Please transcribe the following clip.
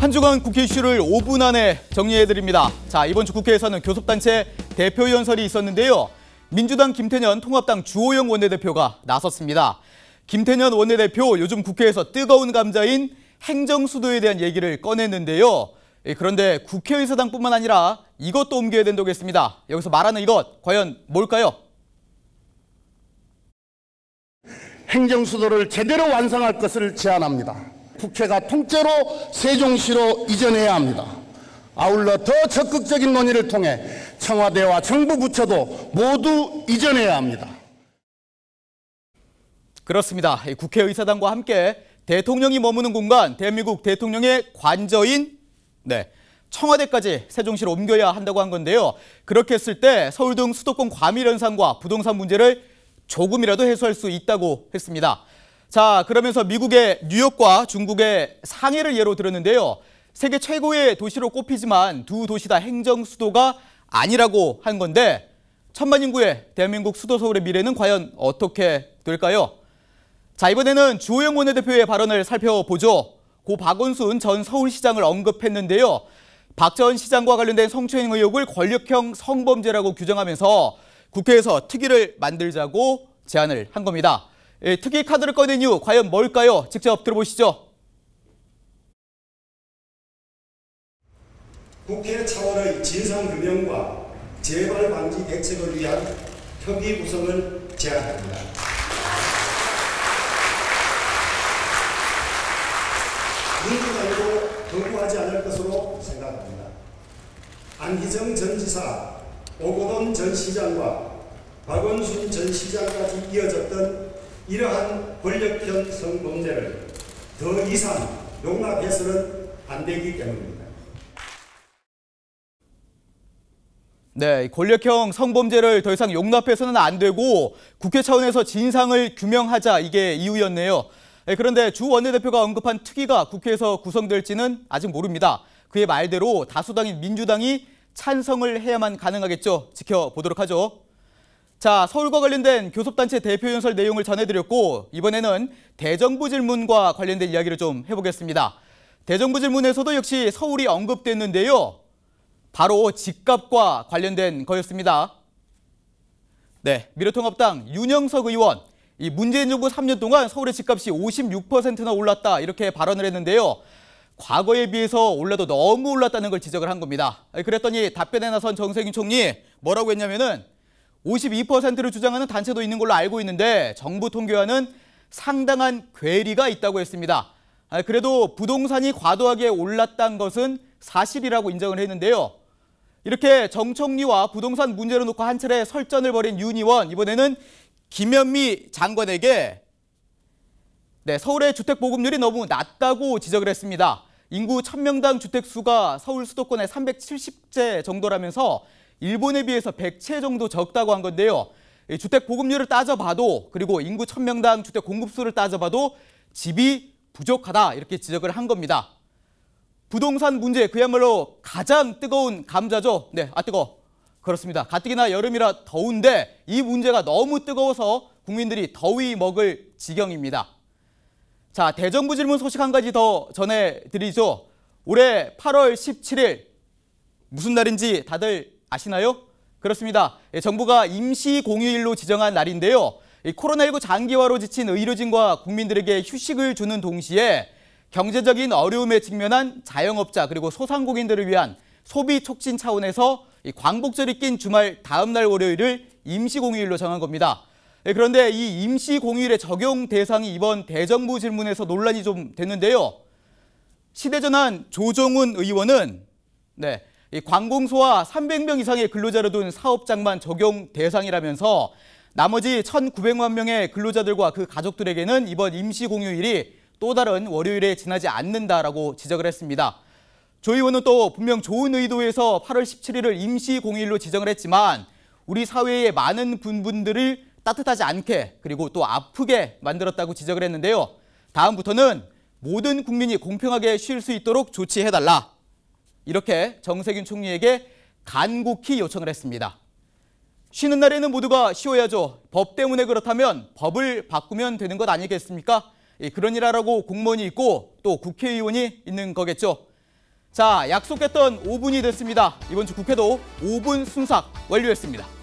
한 주간 국회 이슈를 5분 안에 정리해드립니다. 자 이번 주 국회에서는 교섭단체 대표연설이 있었는데요. 민주당 김태년 통합당 주호영 원내대표가 나섰습니다. 김태년 원내대표 요즘 국회에서 뜨거운 감자인 행정수도에 대한 얘기를 꺼냈는데요. 예, 그런데 국회의사당뿐만 아니라 이것도 옮겨야 된다고 했습니다. 여기서 말하는 이것 과연 뭘까요? 행정수도를 제대로 완성할 것을 제안합니다. 국회가 통째로 세종시로 이전해야 합니다. 아울러 더 적극적인 논의를 통해 청와대와 정부 부처도 모두 이전해야 합니다. 그렇습니다. 국회의사당과 함께 대통령이 머무는 공간 대한민국 대통령의 관저인 네, 청와대까지 세종시로 옮겨야 한다고 한 건데요. 그렇게 했을 때 서울 등 수도권 과밀 현상과 부동산 문제를 조금이라도 해소할 수 있다고 했습니다. 자, 그러면서 미국의 뉴욕과 중국의 상해를 예로 들었는데요. 세계 최고의 도시로 꼽히지만 두 도시 다 행정 수도가 아니라고 한 건데 천만 인구의 대한민국 수도 서울의 미래는 과연 어떻게 될까요? 자, 이번에는 주호영 원내대표의 발언을 살펴보죠. 고 박원순 전 서울시장을 언급했는데요. 박 전 시장과 관련된 성추행 의혹을 권력형 성범죄라고 규정하면서 국회에서 특위를 만들자고 제안을 한 겁니다. 예, 특히 카드를 꺼낸 이유 과연 뭘까요? 직접 들어보시죠. 국회 차원의 진상규명과 재발 방지 대책을 위한 협의 구성을 제안합니다. 민주당도 거부하지 않을 것으로 생각합니다. 안기정 전 지사, 오거돈 전 시장과 박원순 전 시장까지 이어졌던 이러한 권력형 성범죄를 더 이상 용납해서는 안 되기 때문입니다. 네, 권력형 성범죄를 더 이상 용납해서는 안 되고 국회 차원에서 진상을 규명하자 이게 이유였네요. 네, 그런데 주 원내대표가 언급한 특위가 국회에서 구성될지는 아직 모릅니다. 그의 말대로 다수당인 민주당이 찬성을 해야만 가능하겠죠. 지켜보도록 하죠. 자, 서울과 관련된 교섭단체 대표 연설 내용을 전해드렸고 이번에는 대정부 질문과 관련된 이야기를 좀 해보겠습니다. 대정부 질문에서도 역시 서울이 언급됐는데요. 바로 집값과 관련된 거였습니다. 네, 미래통합당 윤영석 의원. 이 문재인 정부 3년 동안 서울의 집값이 56%나 올랐다 이렇게 발언을 했는데요. 과거에 비해서 올라도 너무 올랐다는 걸 지적을 한 겁니다. 그랬더니 답변에 나선 정세균 총리 뭐라고 했냐면은 52%를 주장하는 단체도 있는 걸로 알고 있는데 정부 통계와는 상당한 괴리가 있다고 했습니다. 아, 그래도 부동산이 과도하게 올랐다는 것은 사실이라고 인정을 했는데요. 이렇게 정청리와 부동산 문제를 놓고 한 차례 설전을 벌인 윤 의원 이번에는 김현미 장관에게 네, 서울의 주택 보급률이 너무 낮다고 지적을 했습니다. 인구 1 0 0 0명당 주택 수가 서울 수도권의 370제 정도라면서 일본에 비해서 100채 정도 적다고 한 건데요. 주택 보급률을 따져봐도 그리고 인구 1000명당 주택 공급수를 따져봐도 집이 부족하다 이렇게 지적을 한 겁니다. 부동산 문제 그야말로 가장 뜨거운 감자죠. 네, 아 뜨거. 그렇습니다. 가뜩이나 여름이라 더운데 이 문제가 너무 뜨거워서 국민들이 더위 먹을 지경입니다. 자, 대정부 질문 소식 한 가지 더 전해드리죠. 올해 8월 17일 무슨 날인지 다들 아시나요? 그렇습니다. 예, 정부가 임시 공휴일로 지정한 날인데요. 코로나19 장기화로 지친 의료진과 국민들에게 휴식을 주는 동시에 경제적인 어려움에 직면한 자영업자 그리고 소상공인들을 위한 소비 촉진 차원에서 광복절이 낀 주말 다음 날 월요일을 임시 공휴일로 정한 겁니다. 예, 그런데 이 임시 공휴일의 적용 대상이 이번 대정부 질문에서 논란이 좀 됐는데요. 시대전환 조정훈 의원은 네, 이 관공서와 300명 이상의 근로자를 둔 사업장만 적용 대상이라면서 나머지 1,900만 명의 근로자들과 그 가족들에게는 이번 임시공휴일이 또 다른 월요일에 지나지 않는다라고 지적을 했습니다. 조 의원은 또 분명 좋은 의도에서 8월 17일을 임시공휴일로 지정을 했지만 우리 사회의 많은 분분들을 따뜻하지 않게 그리고 또 아프게 만들었다고 지적을 했는데요. 다음부터는 모든 국민이 공평하게 쉴 수 있도록 조치해달라. 이렇게 정세균 총리에게 간곡히 요청을 했습니다. 쉬는 날에는 모두가 쉬어야죠. 법 때문에 그렇다면 법을 바꾸면 되는 것 아니겠습니까? 예, 그런 일하라고 공무원이 있고 또 국회의원이 있는 거겠죠. 자, 약속했던 5분이 됐습니다. 이번 주 국회도 5분 순삭 완료했습니다.